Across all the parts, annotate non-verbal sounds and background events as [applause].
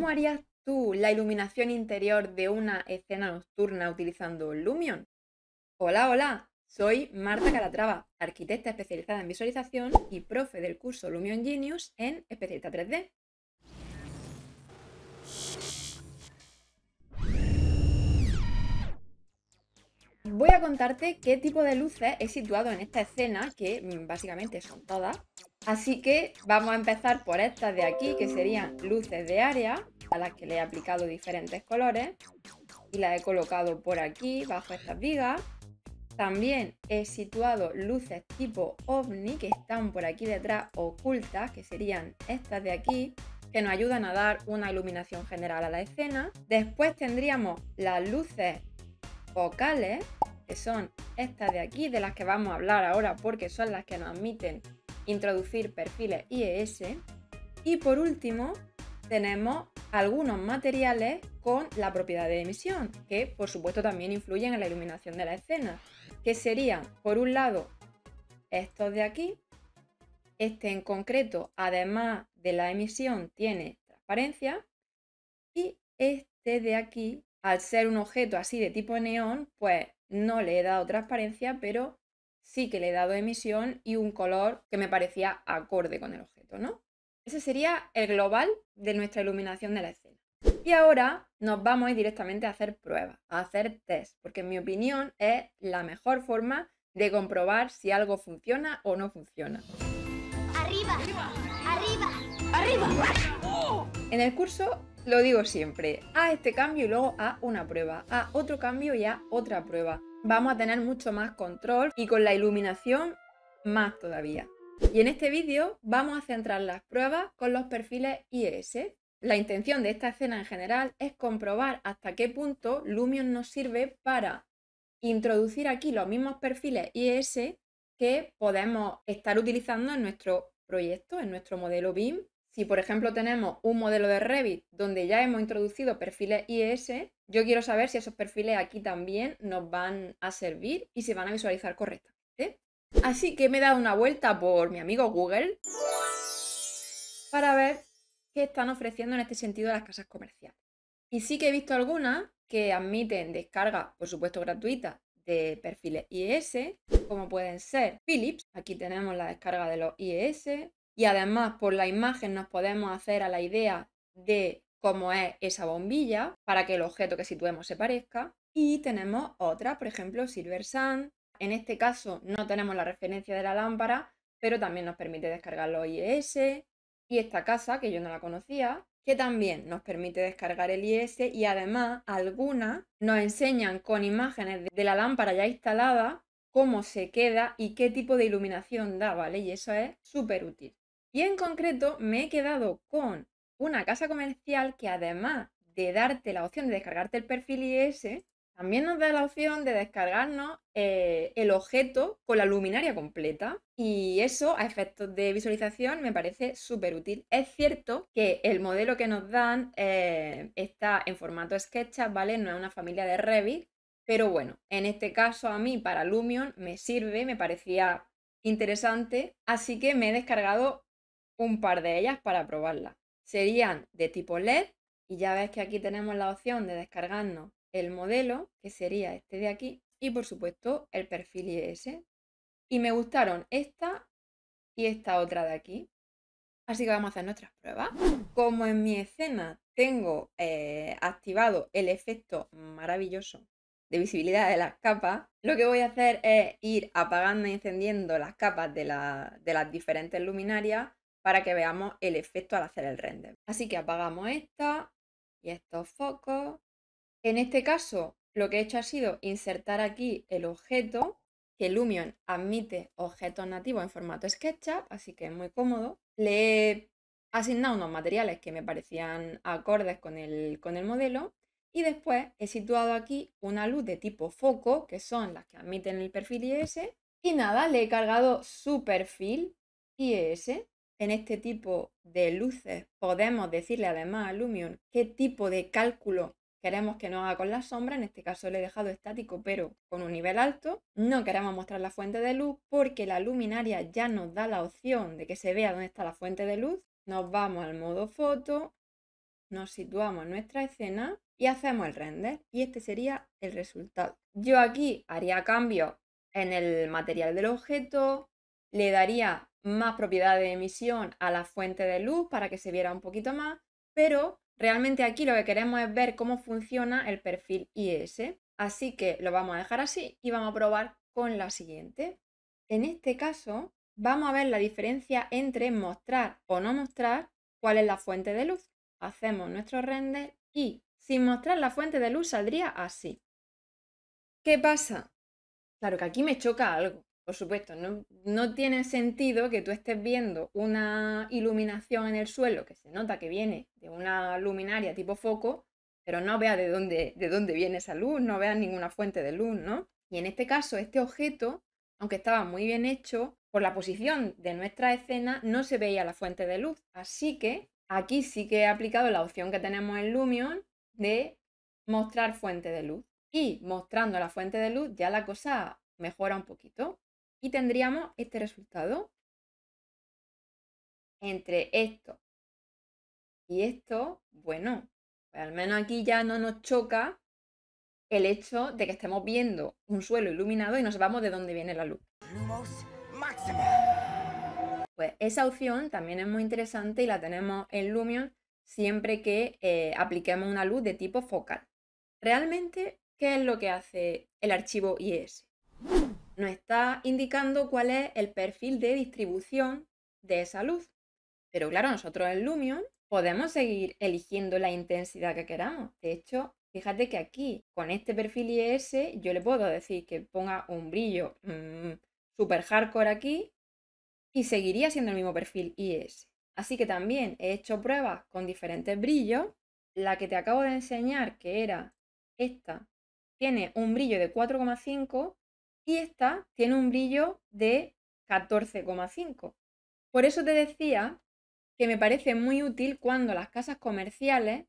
¿Cómo harías tú la iluminación interior de una escena nocturna utilizando Lumion? Hola, hola, soy Marta Calatrava, arquitecta especializada en visualización y profe del curso Lumion Genius en Especialista 3D. Voy a contarte qué tipo de luces he situado en esta escena, que mm, básicamente son todas, Así que vamos a empezar por estas de aquí, que serían luces de área, a las que le he aplicado diferentes colores y las he colocado por aquí, bajo estas vigas. También he situado luces tipo ovni que están por aquí detrás ocultas, que serían estas de aquí, que nos ayudan a dar una iluminación general a la escena. Después tendríamos las luces focales, que son estas de aquí, de las que vamos a hablar ahora porque son las que nos admiten introducir perfiles e IES. Y por último, tenemos algunos materiales con la propiedad de emisión, que por supuesto también influyen en la iluminación de la escena, que serían, por un lado, estos de aquí. Este en concreto, además de la emisión, tiene transparencia. Y este de aquí, al ser un objeto así de tipo neón, pues no le he dado transparencia, pero sí que le he dado emisión y un color que me parecía acorde con el objeto, ¿no? Ese sería el global de nuestra iluminación de la escena. Y ahora nos vamos directamente a hacer pruebas, a hacer test, porque en mi opinión es la mejor forma de comprobar si algo funciona o no funciona. Arriba, arriba, arriba, En el curso lo digo siempre, a este cambio y luego a una prueba, a otro cambio y a otra prueba vamos a tener mucho más control y con la iluminación más todavía. Y en este vídeo vamos a centrar las pruebas con los perfiles IES. La intención de esta escena en general es comprobar hasta qué punto Lumion nos sirve para introducir aquí los mismos perfiles IES que podemos estar utilizando en nuestro proyecto, en nuestro modelo BIM si, por ejemplo, tenemos un modelo de Revit donde ya hemos introducido perfiles IES, yo quiero saber si esos perfiles aquí también nos van a servir y se van a visualizar correctamente. Así que me he dado una vuelta por mi amigo Google para ver qué están ofreciendo en este sentido las casas comerciales. Y sí que he visto algunas que admiten descarga, por supuesto, gratuita de perfiles IES, como pueden ser Philips, aquí tenemos la descarga de los IES, y además por la imagen nos podemos hacer a la idea de cómo es esa bombilla para que el objeto que situemos se parezca. Y tenemos otra, por ejemplo, Silver Sun. En este caso no tenemos la referencia de la lámpara, pero también nos permite descargar los IES. Y esta casa, que yo no la conocía, que también nos permite descargar el IES y además algunas nos enseñan con imágenes de la lámpara ya instalada cómo se queda y qué tipo de iluminación da, ¿vale? Y eso es súper útil. Y en concreto me he quedado con una casa comercial que además de darte la opción de descargarte el perfil IS, también nos da la opción de descargarnos eh, el objeto con la luminaria completa y eso a efectos de visualización me parece súper útil. Es cierto que el modelo que nos dan eh, está en formato SketchUp, ¿vale? No es una familia de Revit, pero bueno, en este caso a mí para Lumion me sirve, me parecía interesante, así que me he descargado un par de ellas para probarlas. Serían de tipo LED y ya ves que aquí tenemos la opción de descargarnos el modelo, que sería este de aquí, y por supuesto el perfil IS. Y me gustaron esta y esta otra de aquí. Así que vamos a hacer nuestras pruebas. Como en mi escena tengo eh, activado el efecto maravilloso de visibilidad de las capas, lo que voy a hacer es ir apagando e encendiendo las capas de, de las diferentes luminarias para que veamos el efecto al hacer el render. Así que apagamos esta y estos focos. En este caso, lo que he hecho ha sido insertar aquí el objeto, que Lumion admite objetos nativos en formato SketchUp, así que es muy cómodo. Le he asignado unos materiales que me parecían acordes con el, con el modelo y después he situado aquí una luz de tipo foco, que son las que admiten el perfil IS. Y nada, le he cargado su perfil IS en este tipo de luces podemos decirle además a Lumion qué tipo de cálculo queremos que nos haga con la sombra, en este caso le he dejado estático pero con un nivel alto. No queremos mostrar la fuente de luz porque la luminaria ya nos da la opción de que se vea dónde está la fuente de luz. Nos vamos al modo foto, nos situamos en nuestra escena y hacemos el render y este sería el resultado. Yo aquí haría cambios en el material del objeto, le daría más propiedad de emisión a la fuente de luz para que se viera un poquito más, pero realmente aquí lo que queremos es ver cómo funciona el perfil IS. Así que lo vamos a dejar así y vamos a probar con la siguiente. En este caso, vamos a ver la diferencia entre mostrar o no mostrar cuál es la fuente de luz. Hacemos nuestro render y sin mostrar la fuente de luz saldría así. ¿Qué pasa? Claro que aquí me choca algo. Por supuesto, no, tiene sentido que tú estés viendo una iluminación en el suelo que se nota que viene de una luminaria tipo foco, pero no veas de dónde, de dónde viene esa luz, no vea ninguna fuente de luz, ¿no? Y en este caso, este objeto, aunque estaba muy bien hecho, por la posición de nuestra escena no se veía la fuente de luz. Así que aquí sí que he aplicado la opción que tenemos en Lumion de mostrar fuente de luz. Y mostrando la fuente de luz ya la cosa mejora un poquito. Y tendríamos este resultado. Entre esto y esto, bueno, pues al menos aquí ya no nos choca el hecho de que estemos viendo un suelo iluminado y no vamos de dónde viene la luz. Pues esa opción también es muy interesante y la tenemos en Lumion siempre que eh, apliquemos una luz de tipo focal. Realmente, ¿qué es lo que hace el archivo IES? nos está indicando cuál es el perfil de distribución de esa luz. Pero claro, nosotros en Lumion podemos seguir eligiendo la intensidad que queramos. De hecho, fíjate que aquí, con este perfil IES, yo le puedo decir que ponga un brillo mm, super hardcore aquí y seguiría siendo el mismo perfil IES. Así que también he hecho pruebas con diferentes brillos. La que te acabo de enseñar, que era esta, tiene un brillo de 4,5 y esta tiene un brillo de 14,5. Por eso te decía que me parece muy útil cuando las casas comerciales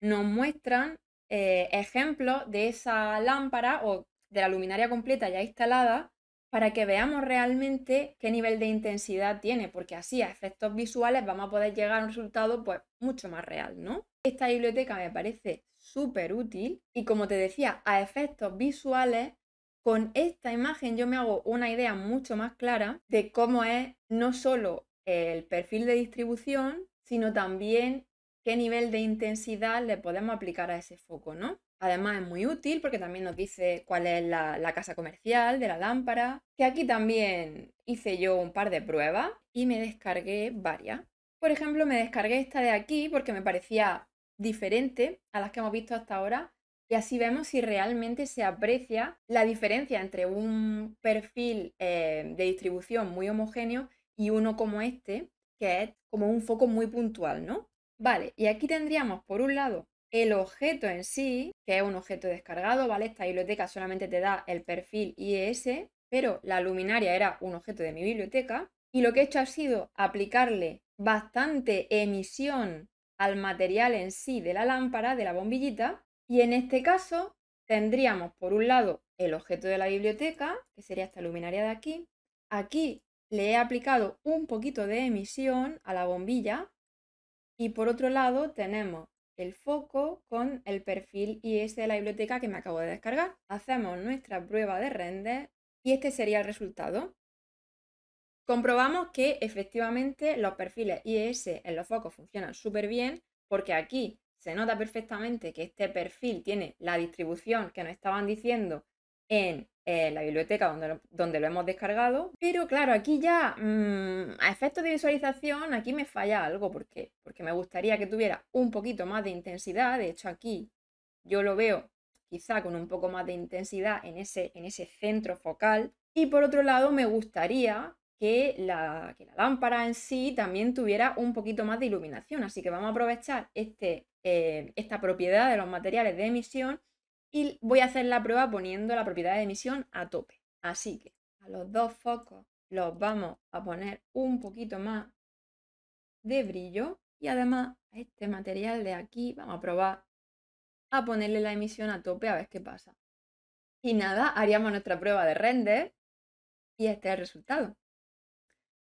nos muestran eh, ejemplos de esa lámpara o de la luminaria completa ya instalada para que veamos realmente qué nivel de intensidad tiene, porque así a efectos visuales vamos a poder llegar a un resultado pues mucho más real, ¿no? Esta biblioteca me parece súper útil y como te decía, a efectos visuales con esta imagen yo me hago una idea mucho más clara de cómo es no solo el perfil de distribución, sino también qué nivel de intensidad le podemos aplicar a ese foco, ¿no? Además es muy útil porque también nos dice cuál es la, la, casa comercial de la lámpara, que aquí también hice yo un par de pruebas y me descargué varias. Por ejemplo, me descargué esta de aquí porque me parecía diferente a las que hemos visto hasta ahora y así vemos si realmente se aprecia la diferencia entre un perfil eh, de distribución muy homogéneo y uno como este, que es como un foco muy puntual, ¿no? Vale, y aquí tendríamos por un lado el objeto en sí, que es un objeto descargado, ¿vale? Esta biblioteca solamente te da el perfil IES, pero la luminaria era un objeto de mi biblioteca. Y lo que he hecho ha sido aplicarle bastante emisión al material en sí de la lámpara, de la bombillita, y en este caso tendríamos por un lado el objeto de la biblioteca, que sería esta luminaria de aquí. Aquí le he aplicado un poquito de emisión a la bombilla. Y por otro lado tenemos el foco con el perfil IS de la biblioteca que me acabo de descargar. Hacemos nuestra prueba de render y este sería el resultado. Comprobamos que efectivamente los perfiles IS en los focos funcionan súper bien porque aquí se nota perfectamente que este perfil tiene la distribución que nos estaban diciendo en eh, la biblioteca donde lo, donde lo, hemos descargado. Pero claro, aquí ya mm, a efectos de visualización, aquí me falla algo. ¿Por Porque me gustaría que tuviera un poquito más de intensidad. De hecho, aquí yo lo veo quizá con un poco más de intensidad en ese, en ese centro focal. Y por otro lado, me gustaría que la, que la lámpara en sí también tuviera un poquito más de iluminación. Así que vamos a aprovechar este eh, esta propiedad de los materiales de emisión y voy a hacer la prueba poniendo la propiedad de emisión a tope. Así que a los dos focos los vamos a poner un poquito más de brillo y además a este material de aquí vamos a probar a ponerle la emisión a tope a ver qué pasa. Y nada, haríamos nuestra prueba de render y este es el resultado.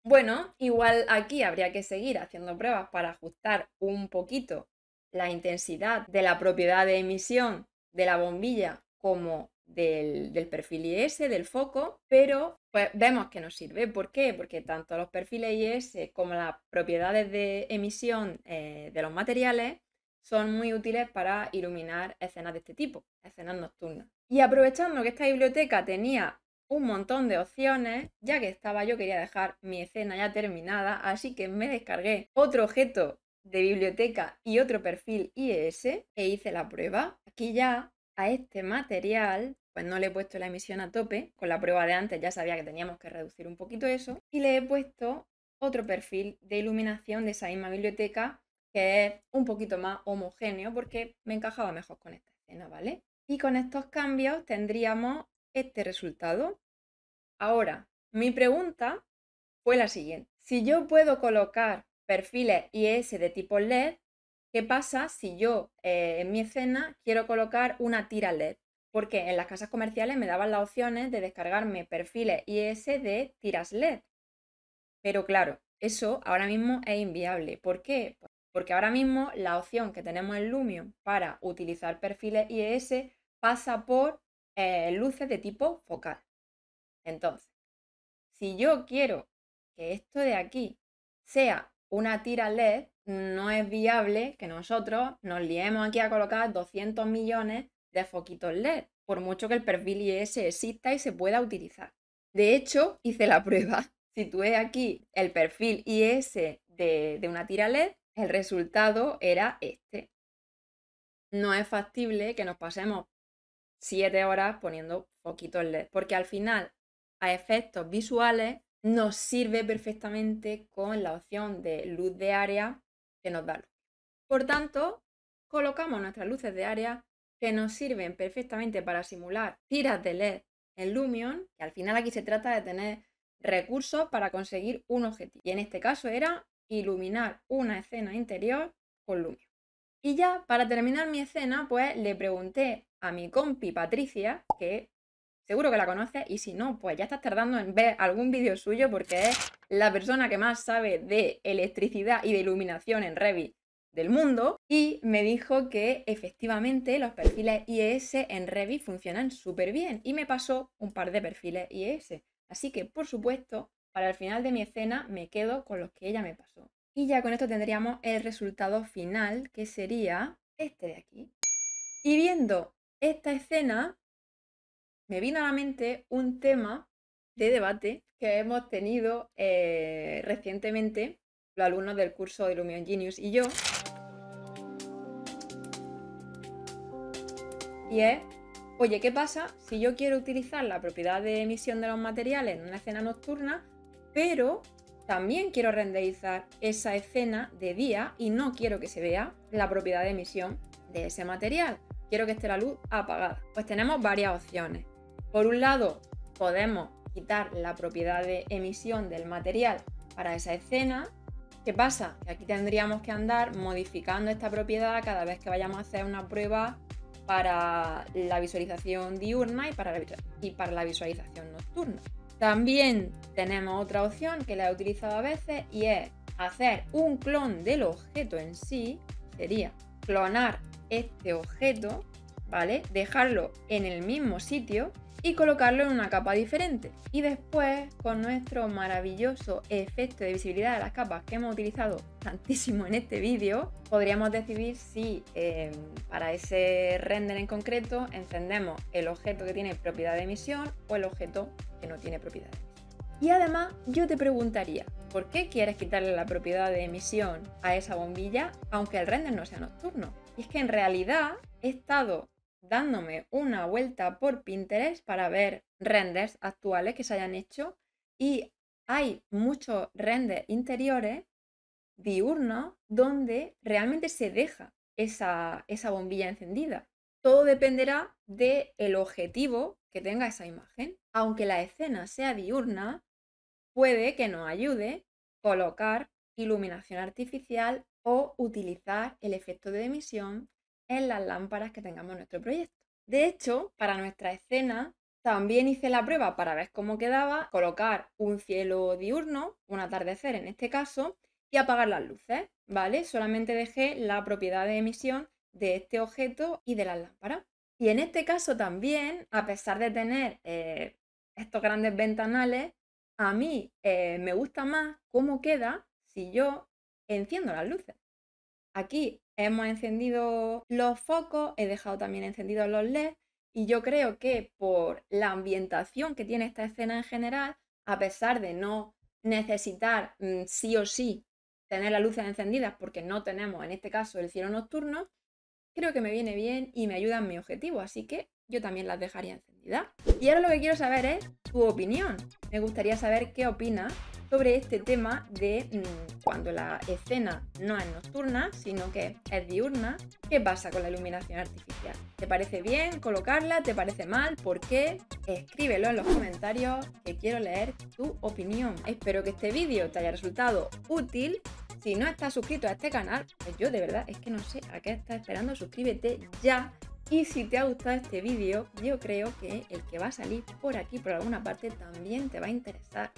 Bueno, igual aquí habría que seguir haciendo pruebas para ajustar un poquito la intensidad de la propiedad de emisión de la bombilla como del, perfil IS, del foco, pero pues, vemos que nos sirve. ¿Por qué? Porque tanto los perfiles IS como las propiedades de emisión eh, de los materiales son muy útiles para iluminar escenas de este tipo, escenas nocturnas. Y aprovechando que esta biblioteca tenía un montón de opciones, ya que estaba yo quería dejar mi escena ya terminada, así que me descargué otro objeto de biblioteca y otro perfil IES e, e hice la prueba. Aquí ya a este material pues no le he puesto la emisión a tope, con la prueba de antes ya sabía que teníamos que reducir un poquito eso, y le he puesto otro perfil de iluminación de esa misma biblioteca que es un poquito más homogéneo porque me encajaba mejor con esta escena, ¿vale? Y con estos cambios tendríamos este resultado. Ahora, mi pregunta fue la siguiente. Si yo puedo colocar perfiles IS de tipo LED, ¿qué pasa si yo eh, en mi escena quiero colocar una tira LED? Porque en las casas comerciales me daban las opciones de descargarme perfiles IS de tiras LED. Pero claro, eso ahora mismo es inviable. ¿Por qué? Porque ahora mismo la opción que tenemos en Lumion para utilizar perfiles IS pasa por eh, luces de tipo focal. Entonces, si yo quiero que esto de aquí sea una tira LED no es viable que nosotros nos liemos aquí a colocar 200 millones de foquitos LED, por mucho que el perfil IS e exista y se pueda utilizar. De hecho, hice la prueba. [laughs] Si Situé aquí el perfil IS e de, de una tira LED, el resultado era este. No es factible que nos pasemos 7 horas poniendo foquitos LED, porque al final, a efectos visuales, nos sirve perfectamente con la opción de luz de área que nos da luz. Por tanto, colocamos nuestras luces de área que nos sirven perfectamente para simular tiras de LED en Lumion, que al final aquí se trata de tener recursos para conseguir un objetivo. Y en este caso era iluminar una escena interior con Lumion. Y ya para terminar mi escena, pues le pregunté a mi compi Patricia, que Seguro que la conoces y si no, pues ya estás tardando en ver algún vídeo suyo porque es la persona que más sabe de electricidad y de iluminación en Revit del mundo y me dijo que efectivamente los perfiles IES en Revit funcionan súper bien y me pasó un par de perfiles IES. Así que, por supuesto, para el final de mi escena me quedo con los que ella me pasó. Y ya con esto tendríamos el resultado final que sería este de aquí. Y viendo esta escena, me vino a la mente un tema de debate que hemos tenido eh, recientemente los alumnos del curso de Illumion Genius y yo. Y es, oye, ¿qué pasa si yo quiero utilizar la propiedad de emisión de los materiales en una escena nocturna, pero también quiero renderizar esa escena de día y no quiero que se vea la propiedad de emisión de ese material? Quiero que esté la luz apagada. Pues tenemos varias opciones. Por un lado, podemos quitar la propiedad de emisión del material para esa escena. ¿Qué pasa? Que aquí tendríamos que andar modificando esta propiedad cada vez que vayamos a hacer una prueba para la visualización diurna y para la, y para la visualización nocturna. También tenemos otra opción que la he utilizado a veces y es hacer un clon del objeto en sí. Sería clonar este objeto ¿vale? Dejarlo en el mismo sitio y colocarlo en una capa diferente. Y después, con nuestro maravilloso efecto de visibilidad de las capas que hemos utilizado tantísimo en este vídeo, podríamos decidir si eh, para ese render en concreto encendemos el objeto que tiene propiedad de emisión o el objeto que no tiene propiedad de emisión. Y además yo te preguntaría, ¿por qué quieres quitarle la propiedad de emisión a esa bombilla aunque el render no sea nocturno? Y es que en realidad he estado dándome una vuelta por Pinterest para ver renders actuales que se hayan hecho y hay muchos renders interiores diurnos donde realmente se deja esa, bombilla encendida. Todo dependerá del objetivo que tenga esa imagen. Aunque la escena sea diurna, puede que nos ayude colocar iluminación artificial o utilizar el efecto de emisión en las lámparas que tengamos en nuestro proyecto. De hecho, para nuestra escena también hice la prueba para ver cómo quedaba, colocar un cielo diurno, un atardecer en este caso, y apagar las luces, ¿vale? Solamente dejé la propiedad de emisión de este objeto y de las lámparas. Y en este caso también, a pesar de tener eh, estos grandes ventanales, a mí eh, me gusta más cómo queda si yo enciendo las luces. Aquí Hemos encendido los focos, he dejado también encendidos los LEDs y yo creo que por la ambientación que tiene esta escena en general, a pesar de no necesitar mm, sí o sí tener las luces encendidas porque no tenemos en este caso el cielo nocturno, creo que me viene bien y me ayuda en mi objetivo, así que yo también las dejaría encendidas. Y ahora lo que quiero saber es tu opinión. Me gustaría saber qué opinas sobre este tema de mm, cuando la escena no es nocturna, sino que es diurna, ¿qué pasa con la iluminación artificial? ¿Te parece bien colocarla? ¿Te parece mal? ¿Por qué? Escríbelo en los comentarios que quiero leer tu opinión. Espero que este vídeo te haya resultado útil. Si no estás suscrito a este canal, pues yo de verdad es que no sé a qué estás esperando. Suscríbete ya y si te ha gustado este vídeo, yo creo que el que va a salir por aquí por alguna parte también te va a interesar.